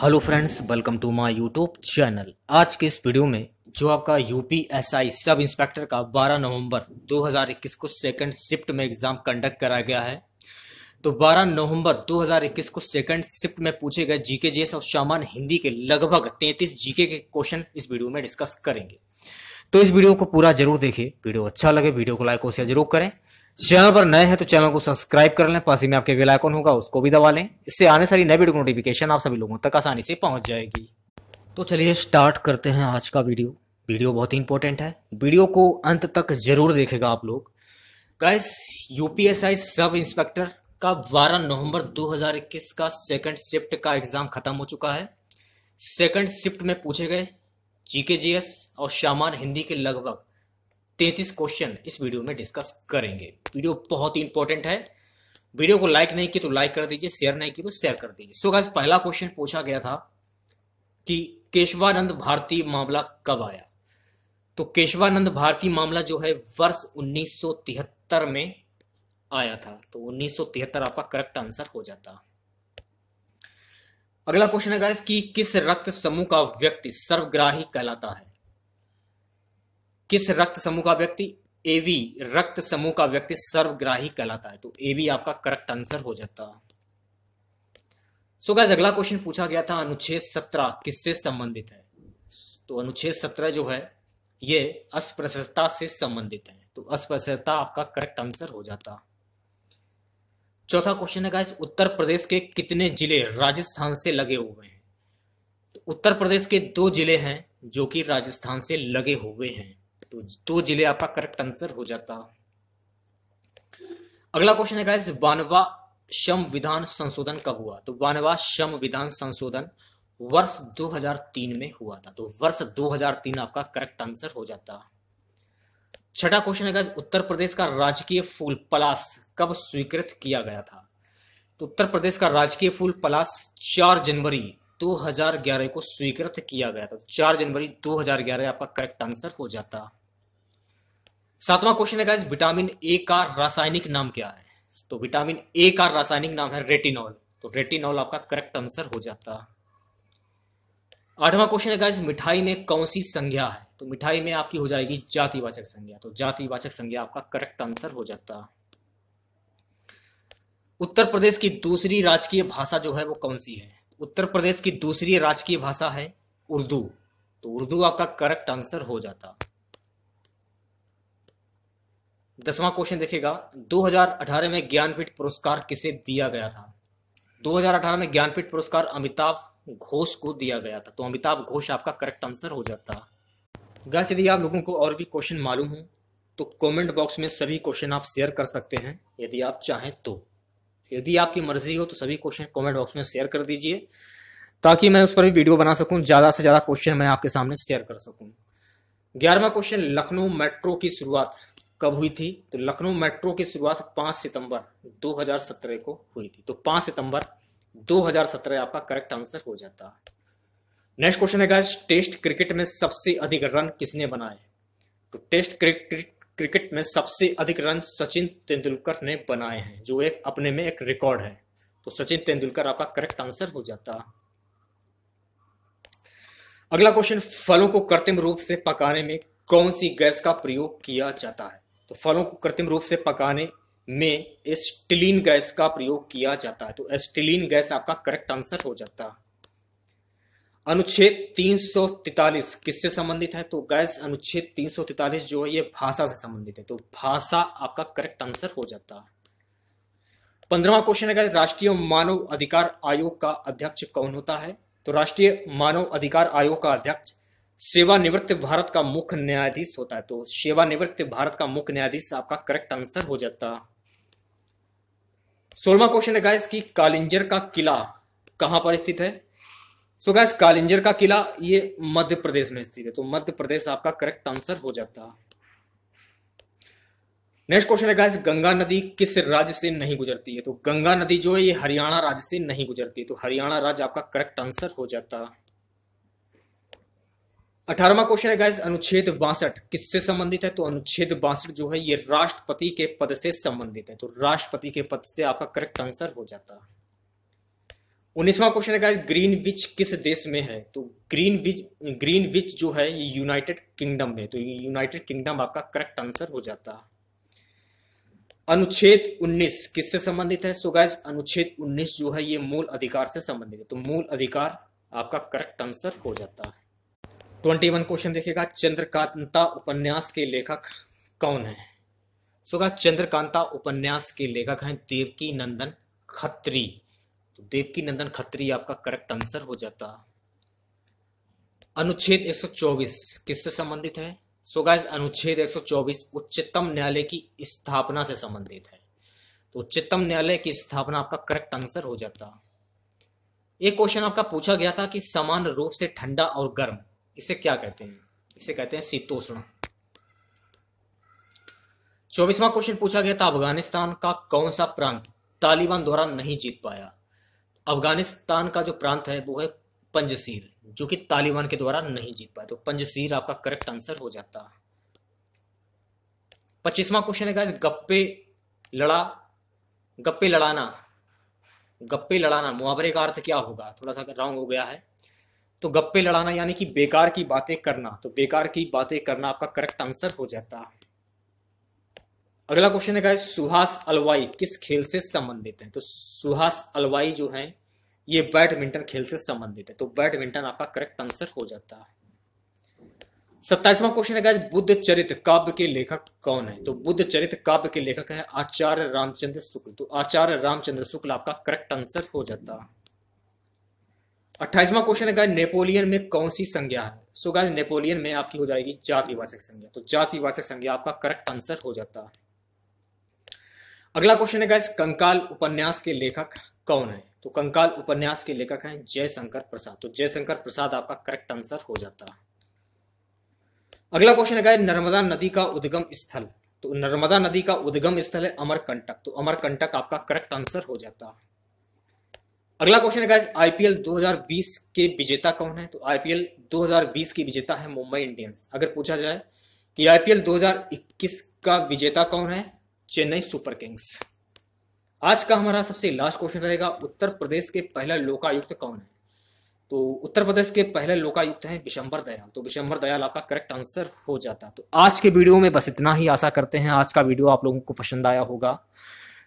hello friends welcome to my YouTube channel आज के इस वीडियो में जो आपका यूपीएसआई सब इंस्पेक्टर का 12 नवंबर 2021 को सेकंड शिफ्ट में एग्ज़ाम कंडक्ट कराया गया है तो 12 नवंबर 2021 को सेकंड शिफ्ट में पूछे गए जीके जीएस और सामान्य हिंदी के लगभग 33 जीके के क्वेश्चन इस वीडियो में डिस्कस करेंगे तो इस वीडियो को पूरा जरूर देखें वीडियो अच्छा लगे वीडियो को लाइक और शेयर जरूर करें चैनल पर नए हैं तो चैनल को सब्सक्राइब कर लें पास ही में आपके बेल आइकन होगा उसको भी दबा लें इससे आने सारी नए वीडियो नोटिफिकेशन आप सभी लोगों तक आसानी से पहुंच जाएगी तो चलिए स्टार्ट करते हैं आज का वीडियो वीडियो बहुत ही इंपॉर्टेंट है वीडियो को अंत तक जरूर देखेगा आप लोग गाइस यूपीएसआई सब इंस्पेक्टर का बारह नवंबर इक्कीस का सेकेंड शिफ्ट का एग्जाम खत्म हो चुका है सेकेंड शिफ्ट में पूछे गए जीके जीएस और सामान्य हिंदी के लगभग तैतीस क्वेश्चन इस वीडियो में डिस्कस करेंगे वीडियो बहुत ही इंपॉर्टेंट है वीडियो को लाइक नहीं की तो लाइक कर दीजिए शेयर नहीं की तो शेयर कर दीजिए सो गाइस पहला क्वेश्चन पूछा गया था कि केशवानंद भारती मामला कब आया तो केशवानंद भारती मामला जो है वर्ष 1973 में आया था तो 1973 आपका करेक्ट आंसर हो जाता अगला क्वेश्चन है गाइस कि किस रक्त समूह का व्यक्ति सर्वग्राही कहलाता है किस रक्त समूह का व्यक्ति एवी रक्त समूह का व्यक्ति सर्वग्राही कहलाता है तो एवी आपका करेक्ट आंसर हो जाता सो so अगला क्वेश्चन पूछा गया था अनुच्छेद सत्रह किससे संबंधित है तो अनुच्छेद सत्रह जो है ये अस्पृश्यता से संबंधित है तो अस्पृश्यता आपका करेक्ट आंसर हो जाता चौथा क्वेश्चन है गाइस उत्तर प्रदेश के कितने जिले राजस्थान से लगे हुए हैं तो उत्तर प्रदेश के दो जिले हैं जो कि राजस्थान से लगे हुए हैं तो तो जिले आपका करेक्ट आंसर हो जाता अगला क्वेश्चन है वानवा श्रम विधान संशोधन कब हुआ तो बानवा श्रम विधान संशोधन वर्ष 2003 में हुआ था तो वर्ष 2003 आपका करेक्ट आंसर हो जाता छठा क्वेश्चन है उत्तर प्रदेश का राजकीय फूल पलास कब स्वीकृत किया गया था तो उत्तर प्रदेश का राजकीय फूल पलास 4 जनवरी 2011 को स्वीकृत किया गया था 4 तो जनवरी 2011 आपका करेक्ट आंसर हो जाता सातवां क्वेश्चन है विटामिन ए का रासायनिक नाम क्या है तो विटामिन ए का रासायनिक नाम है रेटिनॉल तो रेटिनॉल आपका करेक्ट आंसर हो जाता आठवां क्वेश्चन है मिठाई में कौन सी संज्ञा है तो मिठाई में आपकी हो जाएगी जातिवाचक संज्ञा तो जातिवाचक संज्ञा आपका करेक्ट आंसर हो जाता उत्तर प्रदेश की दूसरी राजकीय भाषा जो है वो कौन सी है उत्तर प्रदेश की दूसरी राजकीय भाषा है उर्दू तो उर्दू आपका करेक्ट आंसर हो जाता दसवां क्वेश्चन देखिएगा 2018 में ज्ञानपीठ पुरस्कार किसे दिया गया था 2018 में ज्ञानपीठ पुरस्कार अमिताभ घोष को दिया गया था तो अमिताभ घोष आपका करेक्ट आंसर हो जाता गैस यदि आप लोगों को और भी क्वेश्चन मालूम हो तो कमेंट बॉक्स में सभी क्वेश्चन आप शेयर कर सकते हैं यदि आप चाहें तो यदि आपकी मर्जी हो तो सभी क्वेश्चन कमेंट बॉक्स में शेयर कर दीजिए ताकि मैं उस पर भी वीडियो बना सकूं ज़्यादा से ज़्यादा क्वेश्चन मैं आपके सामने शेयर कर सकूं ग्यारहवा क्वेश्चन लखनऊ मेट्रो की शुरुआत कब हुई थी तो लखनऊ मेट्रो की शुरुआत 5 सितंबर 2017 को हुई थी तो 5 सितंबर 2017 आपका करेक्ट आंसर हो जाता है नेक्स्ट क्वेश्चन है टेस्ट क्रिकेट में सबसे अधिक रन किसने बनाए तो टेस्ट क्रिकेट क्रिकेट में सबसे अधिक रन सचिन तेंदुलकर ने बनाए हैं जो एक अपने में एक रिकॉर्ड है तो सचिन तेंदुलकर आपका करेक्ट आंसर हो जाता अगला क्वेश्चन फलों को कृत्रिम रूप से पकाने में कौन सी गैस का प्रयोग किया जाता है तो फलों को कृत्रिम रूप से पकाने में एस्टिलीन गैस का प्रयोग किया जाता है तो एस्टिलीन गैस आपका करेक्ट आंसर हो जाता है अनुच्छेद 343 किससे संबंधित है तो गैस अनुच्छेद 343 जो है ये भाषा से संबंधित है तो भाषा आपका करेक्ट आंसर हो जाता है पंद्रवा क्वेश्चन है राष्ट्रीय मानव अधिकार आयोग का अध्यक्ष कौन होता है तो राष्ट्रीय मानव अधिकार आयोग का अध्यक्ष सेवानिवृत्त भारत का मुख्य न्यायाधीश होता है तो सेवानिवृत्त भारत का मुख्य न्यायाधीश आपका करेक्ट आंसर हो जाता सोलवा क्वेश्चन है गाइस की कालिंजर का किला कहां पर स्थित है सो गाइस कालिंजर का किला ये मध्य प्रदेश में स्थित है तो मध्य प्रदेश आपका करेक्ट आंसर हो जाता नेक्स्ट क्वेश्चन है गाइस गंगा नदी किस राज्य से नहीं गुजरती है तो गंगा नदी जो है ये हरियाणा राज्य से नहीं गुजरती तो हरियाणा राज्य आपका करेक्ट आंसर हो जाता अठारवा क्वेश्चन है गाइस अनुच्छेद बासठ किससे संबंधित है तो अनुच्छेद बासठ जो है ये राष्ट्रपति के पद से संबंधित है तो राष्ट्रपति के पद से आपका करेक्ट आंसर हो जाता है उन्नीसवा क्वेश्चन है गाइस ग्रीन विच किस देश में है तो ग्रीन विच ग्रीन विच जो है ये यूनाइटेड किंगडम में तो यूनाइटेड किंगडम आपका करेक्ट आंसर हो जाता है अनुच्छेद 19 किससे संबंधित है सो गैस अनुच्छेद 19 जो है ये मूल अधिकार से संबंधित है तो मूल अधिकार आपका करेक्ट आंसर हो जाता है ट्वेंटी वन क्वेश्चन देखिएगा चंद्रकांता उपन्यास के लेखक कौन है सो का चंद्रकांता उपन्यास के लेखक हैं देवकी नंदन खत्री तो देवकी नंदन खत्री आपका करेक्ट आंसर हो जाता अनुच्छेद 124 किससे संबंधित है सो गाइस अनुच्छेद 124 उच्चतम न्यायालय की स्थापना से संबंधित है तो उच्चतम न्यायालय की स्थापना आपका करेक्ट आंसर हो जाता एक क्वेश्चन आपका पूछा गया था कि समान रूप से ठंडा और गर्म इसे क्या कहते हैं इसे कहते हैं शीतोष्ण चौबीसवा क्वेश्चन पूछा गया था अफगानिस्तान का कौन सा प्रांत तालिबान द्वारा नहीं जीत पाया अफगानिस्तान का जो प्रांत है वो है पंजशीर जो कि तालिबान के द्वारा नहीं जीत पाया तो पंजशीर आपका करेक्ट आंसर हो जाता पच्चीसवा क्वेश्चन है गप्पे लड़ा गप्पे लड़ाना गप्पे लड़ाना मुहावरे का अर्थ क्या होगा थोड़ा सा रॉन्ग हो गया है तो गप्पे लड़ाना यानी कि बेकार की बातें करना तो बेकार की बातें करना आपका करेक्ट आंसर हो जाता है अगला क्वेश्चन है सुहास अलवाई किस खेल से संबंधित है तो सुहास अलवाई जो है ये बैडमिंटन खेल से संबंधित है तो बैडमिंटन आपका करेक्ट आंसर हो जाता है सत्ताईसवां क्वेश्चन है गाइस बुद्ध चरित्र काव्य के लेखक कौन है तो बुद्ध चरित काव्य के लेखक है आचार्य रामचंद्र शुक्ल तो आचार्य रामचंद्र शुक्ल आपका करेक्ट आंसर हो जाता है अट्ठाईसवा क्वेश्चन है नेपोलियन में कौन सी संज्ञा है सो गाइस नेपोलियन में आपकी हो जाएगी जातिवाचक संज्ञा तो जातिवाचक संज्ञा आपका करेक्ट आंसर हो जाता है अगला क्वेश्चन है गाइस कंकाल उपन्यास के लेखक कौन है तो कंकाल उपन्यास के लेखक हैं जयशंकर प्रसाद तो जयशंकर प्रसाद आपका करेक्ट आंसर हो जाता है अगला क्वेश्चन है गाइस नर्मदा नदी का उद्गम स्थल तो नर्मदा नदी का उद्गम स्थल है अमरकंटक तो अमरकंटक आपका करेक्ट आंसर हो जाता है अगला क्वेश्चन है आईपीएल 2020 के विजेता कौन है तो आईपीएल 2020 की विजेता है मुंबई इंडियंस अगर पूछा जाए कि आईपीएल 2021 का विजेता कौन है चेन्नई सुपर किंग्स आज का हमारा सबसे लास्ट क्वेश्चन रहेगा उत्तर प्रदेश के पहला लोकायुक्त कौन है तो उत्तर प्रदेश के पहले लोकायुक्त हैं विशंबर दयाल तो विशंबर दयाल आपका करेक्ट आंसर हो जाता तो आज के वीडियो में बस इतना ही आशा करते हैं आज का वीडियो आप लोगों को पसंद आया होगा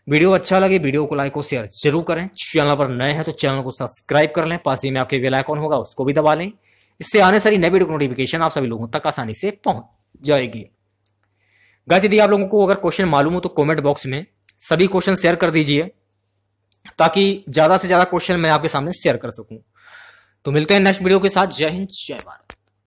वीडियो अच्छा लगे वीडियो को लाइक और शेयर जरूर करें चैनल पर नए हैं तो चैनल को सब्सक्राइब कर लें पास ही में आपके बेल होगा उसको भी दबा लें इससे आने सारी नई वीडियो की नोटिफिकेशन आप सभी लोगों तक आसानी से पहुंच जाएगी गाइस यदि आप लोगों को अगर क्वेश्चन मालूम हो तो कॉमेंट बॉक्स में सभी क्वेश्चन शेयर कर दीजिए ताकि ज्यादा से ज्यादा क्वेश्चन मैं आपके सामने शेयर कर सकूं तो मिलते हैं नेक्स्ट वीडियो के साथ जय हिंद जय भारत